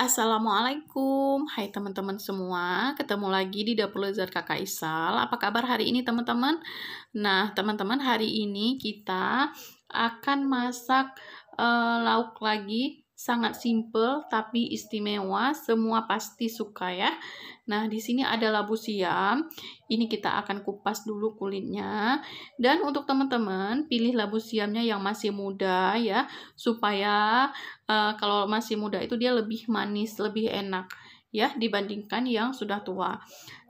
Assalamualaikum, hai teman-teman semua, ketemu lagi di Dapur Lezat Kakak Isal. Apa kabar hari ini teman-teman? Nah, teman-teman hari ini kita akan masak uh, lauk lagi sangat simple tapi istimewa, semua pasti suka ya. Nah, di sini ada labu siam. Ini kita akan kupas dulu kulitnya. Dan untuk teman-teman, pilih labu siamnya yang masih muda ya, supaya uh, kalau masih muda itu dia lebih manis, lebih enak ya dibandingkan yang sudah tua.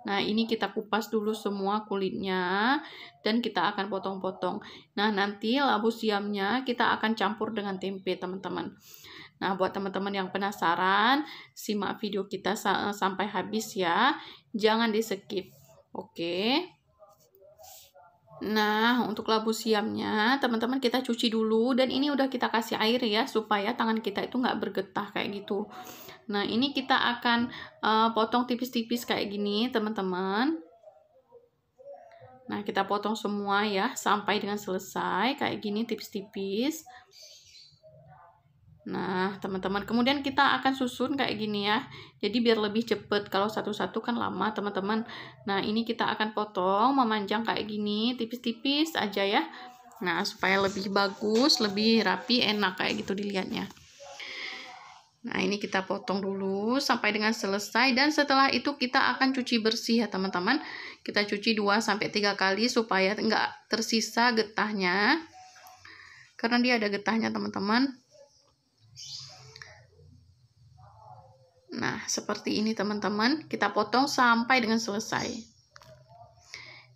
Nah, ini kita kupas dulu semua kulitnya dan kita akan potong-potong. Nah, nanti labu siamnya kita akan campur dengan tempe, teman-teman. Nah, buat teman-teman yang penasaran, simak video kita eh, sampai habis ya. Jangan di-skip. Oke. Nah, untuk labu siamnya, teman-teman kita cuci dulu dan ini udah kita kasih air ya supaya tangan kita itu nggak bergetah kayak gitu. Nah, ini kita akan uh, potong tipis-tipis kayak gini, teman-teman. Nah, kita potong semua ya sampai dengan selesai kayak gini tipis-tipis. Nah, teman-teman, kemudian kita akan susun kayak gini ya. Jadi biar lebih cepet. Kalau satu-satu kan lama, teman-teman. Nah, ini kita akan potong, memanjang kayak gini, tipis-tipis aja ya. Nah, supaya lebih bagus, lebih rapi, enak kayak gitu dilihatnya. Nah, ini kita potong dulu sampai dengan selesai dan setelah itu kita akan cuci bersih ya, teman-teman. Kita cuci 2 sampai 3 kali supaya enggak tersisa getahnya. Karena dia ada getahnya, teman-teman. Nah, seperti ini teman-teman, kita potong sampai dengan selesai.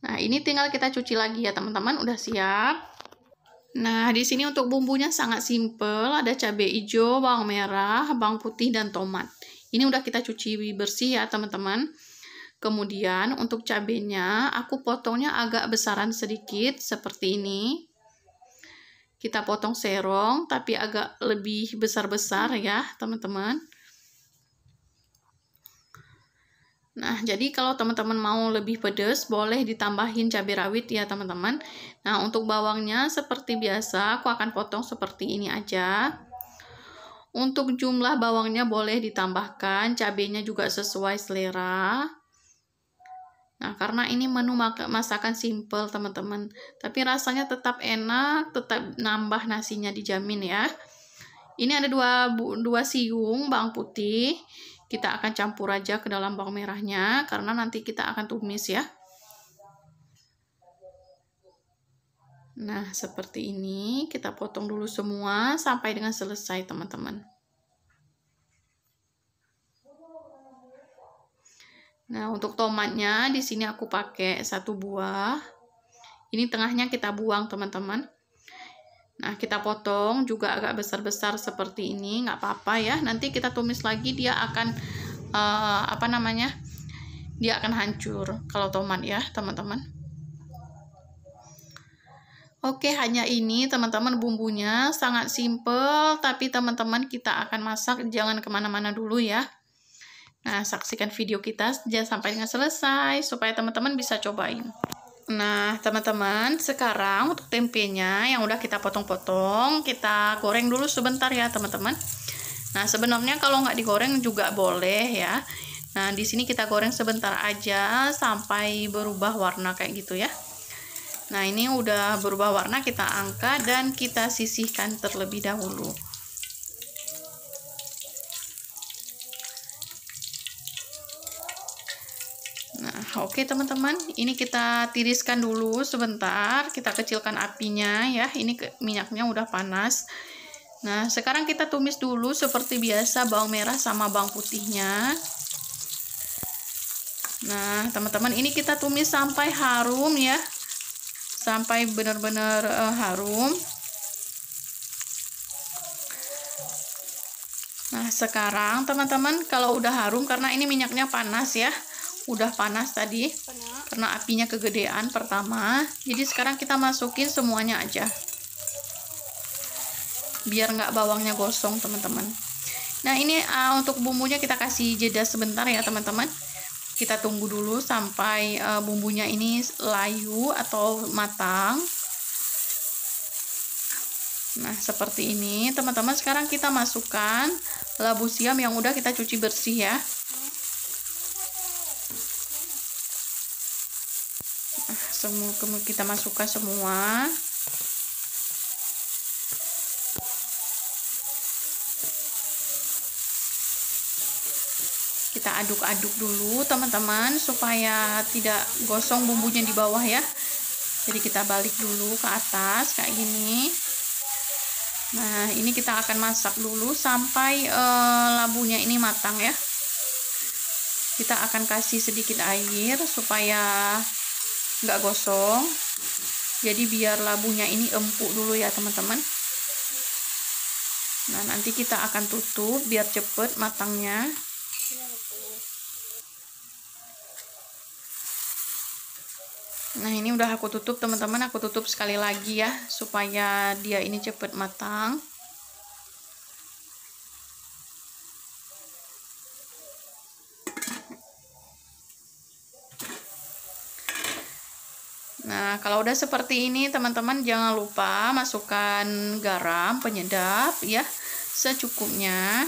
Nah, ini tinggal kita cuci lagi ya teman-teman, udah siap. Nah, di sini untuk bumbunya sangat simpel, ada cabai hijau, bawang merah, bawang putih, dan tomat. Ini udah kita cuci bersih ya teman-teman. Kemudian untuk cabenya, aku potongnya agak besaran sedikit, seperti ini kita potong serong tapi agak lebih besar-besar ya teman-teman Nah, jadi kalau teman-teman mau lebih pedas, boleh ditambahin cabai rawit ya teman-teman. Nah, untuk bawangnya seperti biasa, aku akan potong seperti ini aja. Untuk jumlah bawangnya boleh ditambahkan, cabenya juga sesuai selera. Nah, karena ini menu masakan simple teman-teman, tapi rasanya tetap enak, tetap nambah nasinya dijamin ya. Ini ada dua, dua siung bawang putih kita akan campur aja ke dalam bawang merahnya karena nanti kita akan tumis ya nah seperti ini kita potong dulu semua sampai dengan selesai teman-teman nah untuk tomatnya di sini aku pakai satu buah ini tengahnya kita buang teman-teman Nah, kita potong juga agak besar-besar seperti ini, nggak apa-apa ya. Nanti kita tumis lagi, dia akan uh, apa namanya? Dia akan hancur kalau tomat ya, teman-teman. Oke, hanya ini teman-teman bumbunya sangat simpel tapi teman-teman kita akan masak, jangan kemana-mana dulu ya. Nah, saksikan video kita sampai dengan selesai supaya teman-teman bisa cobain. Nah, teman-teman, sekarang untuk tempenya yang udah kita potong-potong, kita goreng dulu sebentar ya, teman-teman. Nah, sebenarnya kalau nggak digoreng juga boleh ya. Nah, di sini kita goreng sebentar aja sampai berubah warna kayak gitu ya. Nah, ini udah berubah warna, kita angkat dan kita sisihkan terlebih dahulu. Oke teman-teman, ini kita tiriskan dulu sebentar. Kita kecilkan apinya ya. Ini ke, minyaknya udah panas. Nah, sekarang kita tumis dulu seperti biasa bawang merah sama bawang putihnya. Nah, teman-teman, ini kita tumis sampai harum ya. Sampai benar-benar uh, harum. Nah, sekarang teman-teman kalau udah harum karena ini minyaknya panas ya udah panas tadi panas. karena apinya kegedean pertama jadi sekarang kita masukin semuanya aja biar nggak bawangnya gosong teman-teman nah ini uh, untuk bumbunya kita kasih jeda sebentar ya teman-teman kita tunggu dulu sampai uh, bumbunya ini layu atau matang nah seperti ini teman-teman sekarang kita masukkan labu siam yang udah kita cuci bersih ya semua kita masukkan semua kita aduk-aduk dulu teman-teman supaya tidak gosong bumbunya di bawah ya jadi kita balik dulu ke atas kayak gini nah ini kita akan masak dulu sampai eh, labunya ini matang ya kita akan kasih sedikit air supaya nggak gosong jadi biar labunya ini empuk dulu ya teman-teman nah nanti kita akan tutup biar cepet matangnya nah ini udah aku tutup teman-teman aku tutup sekali lagi ya supaya dia ini cepet matang Nah, kalau udah seperti ini, teman-teman jangan lupa masukkan garam penyedap ya, secukupnya.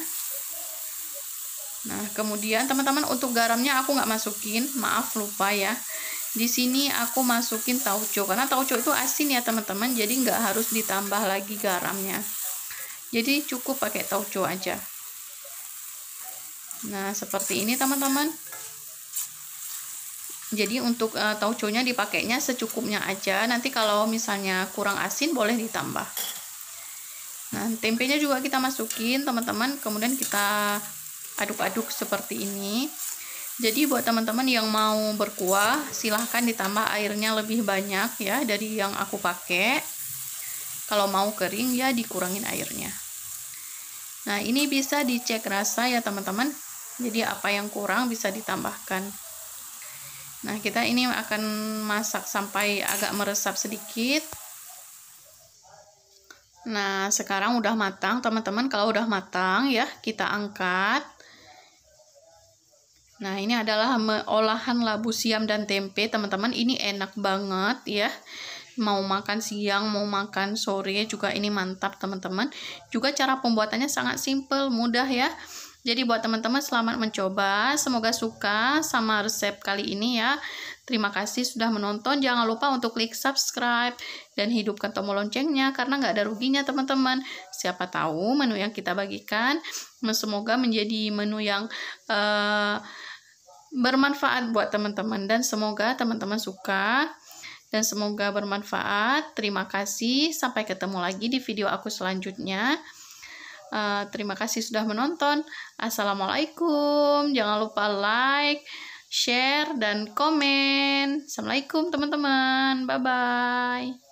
Nah, kemudian teman-teman untuk garamnya aku nggak masukin, maaf lupa ya. Di sini aku masukin tauco karena tauco itu asin ya teman-teman, jadi nggak harus ditambah lagi garamnya. Jadi cukup pakai tauco aja. Nah, seperti ini teman-teman jadi untuk uh, eh, nya dipakainya secukupnya aja nanti kalau misalnya kurang asin boleh ditambah nah tempenya juga kita masukin teman-teman kemudian kita aduk-aduk seperti ini jadi buat teman-teman yang mau berkuah silahkan ditambah airnya lebih banyak ya dari yang aku pakai kalau mau kering ya dikurangin airnya nah ini bisa dicek rasa ya teman-teman jadi apa yang kurang bisa ditambahkan Nah, kita ini akan masak sampai agak meresap sedikit. Nah, sekarang udah matang, teman-teman. Kalau udah matang ya, kita angkat. Nah, ini adalah olahan labu siam dan tempe, teman-teman. Ini enak banget ya. Mau makan siang, mau makan sore juga ini mantap, teman-teman. Juga cara pembuatannya sangat simple, mudah ya. Jadi buat teman-teman selamat mencoba, semoga suka sama resep kali ini ya. Terima kasih sudah menonton, jangan lupa untuk klik subscribe dan hidupkan tombol loncengnya karena nggak ada ruginya teman-teman. Siapa tahu menu yang kita bagikan, semoga menjadi menu yang uh, bermanfaat buat teman-teman dan semoga teman-teman suka dan semoga bermanfaat. Terima kasih, sampai ketemu lagi di video aku selanjutnya. Eh, terima kasih sudah menonton. Assalamualaikum. Jangan lupa like, share, dan komen. Assalamualaikum, teman-teman. Bye bye.